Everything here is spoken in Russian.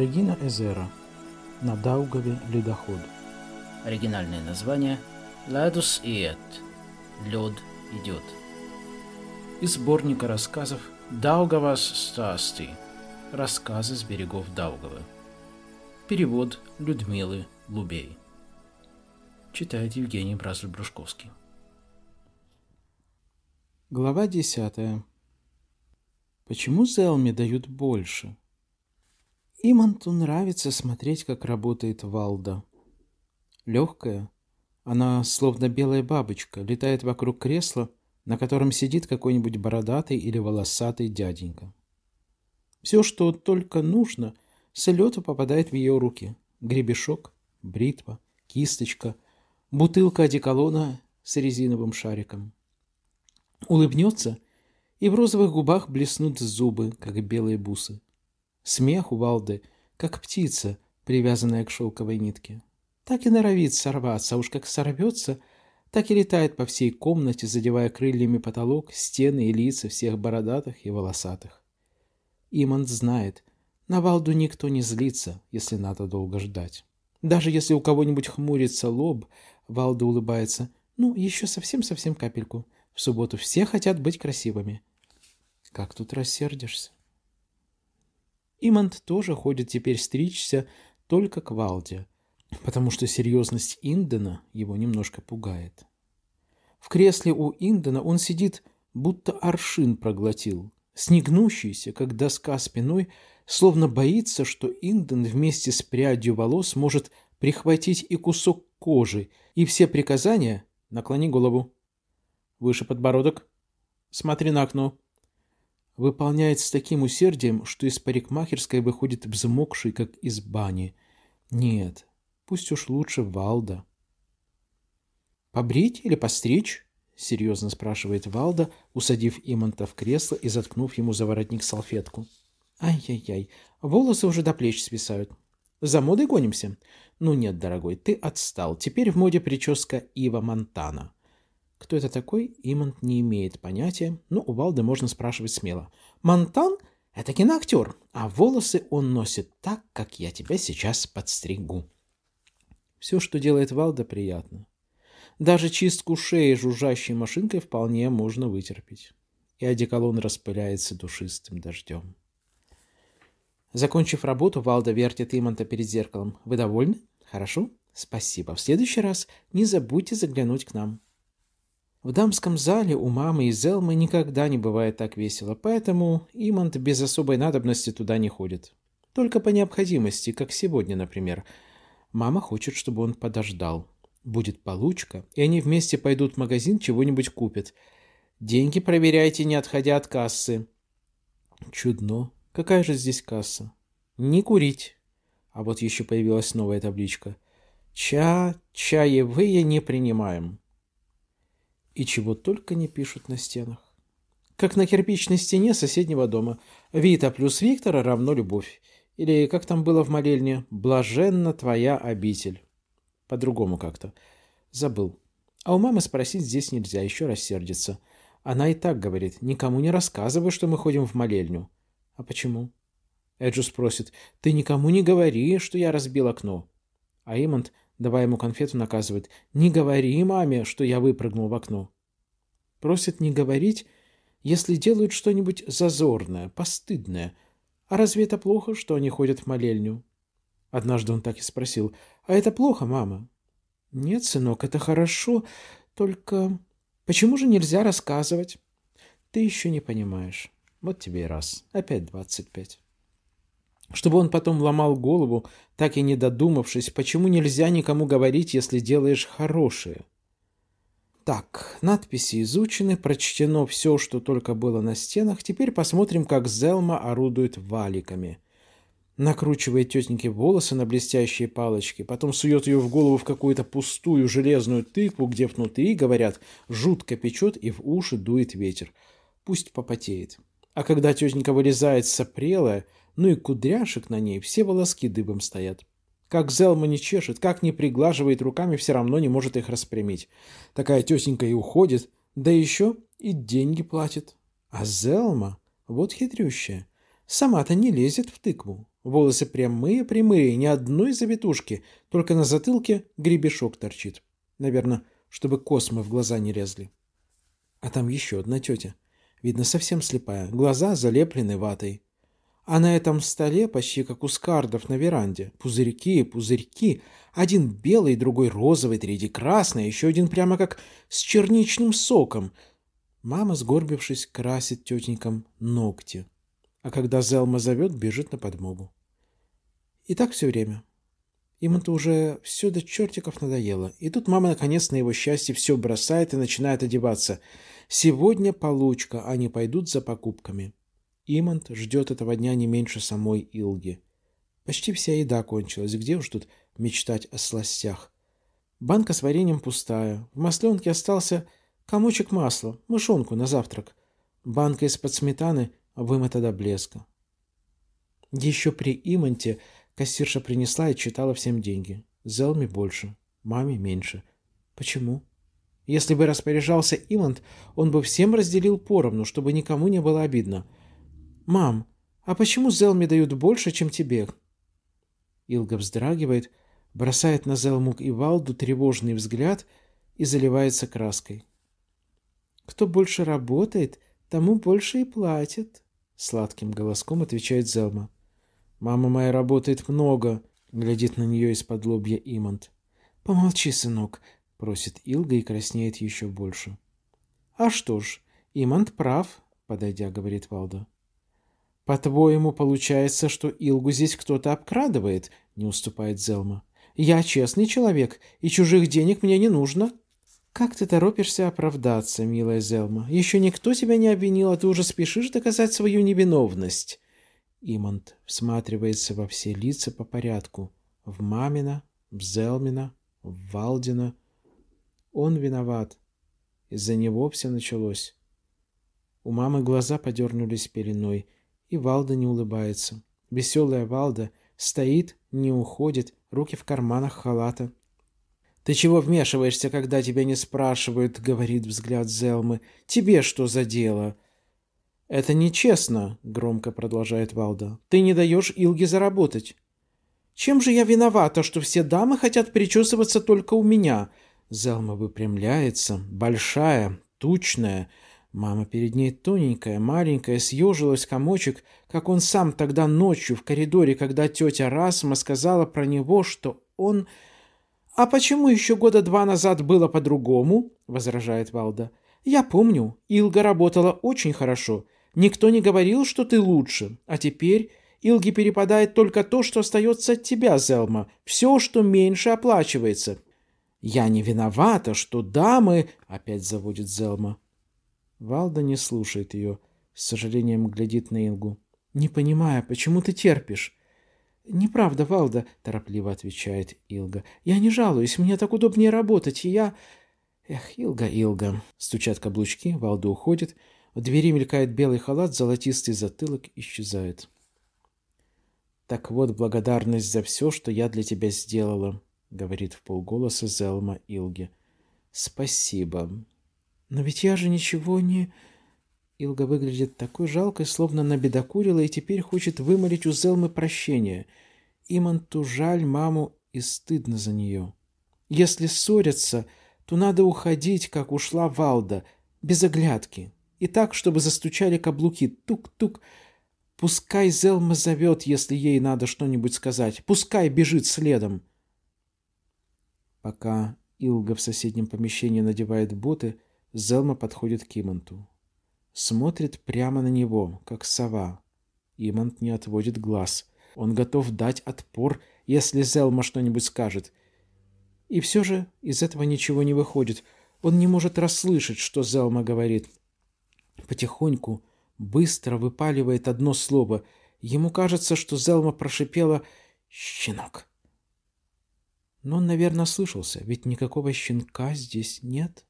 Регина Эзера на Даугаве ледоход. Оригинальное название «Ладус иет» – «Лед идет». Из сборника рассказов «Даугавас Стасти» – «Рассказы с берегов Даугавы». Перевод Людмилы Лубей. Читает Евгений Бразль-Брушковский. Глава десятая. Почему Зелме дают больше? Иманту нравится смотреть, как работает Валда. Легкая, она словно белая бабочка, летает вокруг кресла, на котором сидит какой-нибудь бородатый или волосатый дяденька. Все, что только нужно, с лету попадает в ее руки. Гребешок, бритва, кисточка, бутылка одеколона с резиновым шариком. Улыбнется, и в розовых губах блеснут зубы, как белые бусы. Смех у Валды, как птица, привязанная к шелковой нитке. Так и норовит сорваться, а уж как сорвется, так и летает по всей комнате, задевая крыльями потолок, стены и лица всех бородатых и волосатых. Иманд знает, на Валду никто не злится, если надо долго ждать. Даже если у кого-нибудь хмурится лоб, Валда улыбается. Ну, еще совсем-совсем капельку. В субботу все хотят быть красивыми. Как тут рассердишься? Имант тоже ходит теперь стричься только к Валде, потому что серьезность Индена его немножко пугает. В кресле у Индена он сидит, будто аршин проглотил, снегнущийся, как доска спиной, словно боится, что Инден вместе с прядью волос может прихватить и кусок кожи, и все приказания — наклони голову, выше подбородок, смотри на окно, выполняет с таким усердием, что из парикмахерской выходит взмокший, как из бани. Нет, пусть уж лучше Валда. «Побрить или постричь?» — серьезно спрашивает Валда, усадив Имонта в кресло и заткнув ему за воротник салфетку. «Ай-яй-яй, волосы уже до плеч свисают. За модой гонимся?» «Ну нет, дорогой, ты отстал. Теперь в моде прическа Ива Монтана». Кто это такой, Имант не имеет понятия, но у Валды можно спрашивать смело. «Монтан — это киноактер, а волосы он носит так, как я тебя сейчас подстригу». Все, что делает Валда, приятно. Даже чистку шеи жужжащей машинкой вполне можно вытерпеть. И одеколон распыляется душистым дождем. Закончив работу, Валда вертит Иманта перед зеркалом. «Вы довольны? Хорошо? Спасибо. В следующий раз не забудьте заглянуть к нам». В дамском зале у мамы и Зелмы никогда не бывает так весело, поэтому Имант без особой надобности туда не ходит. Только по необходимости, как сегодня, например. Мама хочет, чтобы он подождал. Будет получка, и они вместе пойдут в магазин, чего-нибудь купят. Деньги проверяйте, не отходя от кассы. Чудно. Какая же здесь касса? Не курить. А вот еще появилась новая табличка. Ча, чаевые не принимаем. И чего только не пишут на стенах. Как на кирпичной стене соседнего дома. Вита плюс Виктора равно любовь. Или, как там было в молельне, «Блаженна твоя обитель». По-другому как-то. Забыл. А у мамы спросить здесь нельзя, еще раз рассердится. Она и так говорит, никому не рассказывай, что мы ходим в молельню. А почему? Эджу спросит, ты никому не говори, что я разбил окно. А Имонт, давая ему конфету, наказывает. «Не говори маме, что я выпрыгнул в окно». Просит не говорить, если делают что-нибудь зазорное, постыдное. А разве это плохо, что они ходят в молельню? Однажды он так и спросил. «А это плохо, мама?» «Нет, сынок, это хорошо, только почему же нельзя рассказывать?» «Ты еще не понимаешь. Вот тебе и раз. Опять двадцать пять» чтобы он потом ломал голову, так и не додумавшись, почему нельзя никому говорить, если делаешь хорошее. Так, надписи изучены, прочтено все, что только было на стенах. Теперь посмотрим, как Зелма орудует валиками. Накручивает тетеньке волосы на блестящие палочки, потом сует ее в голову в какую-то пустую железную тыкву, где внутри, говорят, жутко печет и в уши дует ветер. Пусть попотеет. А когда тетенька вылезает сопрелая, ну и кудряшек на ней все волоски дыбом стоят. Как Зелма не чешет, как не приглаживает руками, все равно не может их распрямить. Такая тетенька и уходит, да еще и деньги платит. А Зелма, вот хитрющая, сама-то не лезет в тыкву. Волосы прямые-прямые, ни одной завитушки, только на затылке гребешок торчит. Наверное, чтобы космы в глаза не резли. А там еще одна тетя. Видно, совсем слепая, глаза залеплены ватой. А на этом столе, почти как у скардов на веранде, пузырьки и пузырьки, один белый, другой розовый, третий красный, еще один прямо как с черничным соком. Мама, сгорбившись, красит тетенькам ногти, а когда Зелма зовет, бежит на подмогу. И так все время. Им это уже все до чертиков надоело. И тут мама наконец на его счастье все бросает и начинает одеваться. Сегодня получка, они пойдут за покупками. Имант ждет этого дня не меньше самой Илги. Почти вся еда кончилась, где уж тут мечтать о сластях. Банка с вареньем пустая, в масленке остался комочек масла, мышонку на завтрак. Банка из-под сметаны вымыта до блеска. Еще при Иманте кассирша принесла и читала всем деньги. Зелме больше, маме меньше. Почему? Если бы распоряжался Имант, он бы всем разделил поровну, чтобы никому не было обидно — «Мам, а почему Зелме дают больше, чем тебе?» Илга вздрагивает, бросает на Зелмук и Валду тревожный взгляд и заливается краской. «Кто больше работает, тому больше и платят. сладким голоском отвечает Зелма. «Мама моя работает много», — глядит на нее из-под лобья Имонт. «Помолчи, сынок», — просит Илга и краснеет еще больше. «А что ж, Имонт прав», — подойдя, говорит Валда. «По-твоему, получается, что Илгу здесь кто-то обкрадывает?» — не уступает Зелма. «Я честный человек, и чужих денег мне не нужно». «Как ты торопишься оправдаться, милая Зелма? Еще никто тебя не обвинил, а ты уже спешишь доказать свою невиновность». Имонт всматривается во все лица по порядку. В Мамина, в Зелмина, в Валдина. Он виноват. Из-за него все началось. У мамы глаза подернулись пеленой — и Валда не улыбается. Веселая Валда стоит, не уходит, руки в карманах халата. «Ты чего вмешиваешься, когда тебя не спрашивают?» — говорит взгляд Зелмы. «Тебе что за дело?» «Это нечестно», — громко продолжает Валда. «Ты не даешь Илге заработать». «Чем же я виновата, что все дамы хотят причесываться только у меня?» Зелма выпрямляется, большая, тучная, Мама перед ней тоненькая, маленькая, съежилась комочек, как он сам тогда ночью в коридоре, когда тетя Расма сказала про него, что он... «А почему еще года два назад было по-другому?» — возражает Валда. «Я помню, Илга работала очень хорошо. Никто не говорил, что ты лучше. А теперь Илге перепадает только то, что остается от тебя, Зелма. Все, что меньше, оплачивается. «Я не виновата, что дамы...» — опять заводит Зелма. Валда не слушает ее, с сожалением глядит на Ингу. «Не понимая, почему ты терпишь?» «Неправда, Валда», — торопливо отвечает Илга. «Я не жалуюсь, мне так удобнее работать, и я...» «Эх, Илга, Илга!» Стучат каблучки, Валда уходит. В двери мелькает белый халат, золотистый затылок исчезает. «Так вот, благодарность за все, что я для тебя сделала», — говорит в полголоса Зелма Илге. «Спасибо», «Но ведь я же ничего не...» Илга выглядит такой жалкой, словно набедокурила и теперь хочет вымолить у Зелмы прощение. Иманту жаль маму и стыдно за нее. Если ссорятся, то надо уходить, как ушла Валда, без оглядки. И так, чтобы застучали каблуки. Тук-тук. Пускай Зелма зовет, если ей надо что-нибудь сказать. Пускай бежит следом. Пока Илга в соседнем помещении надевает боты, Зелма подходит к Иманту. Смотрит прямо на него, как сова. Имант не отводит глаз. Он готов дать отпор, если Зелма что-нибудь скажет. И все же из этого ничего не выходит. Он не может расслышать, что Зелма говорит. Потихоньку, быстро выпаливает одно слово. Ему кажется, что Зелма прошипела «щенок». Но он, наверное, слышался, ведь никакого щенка здесь нет. —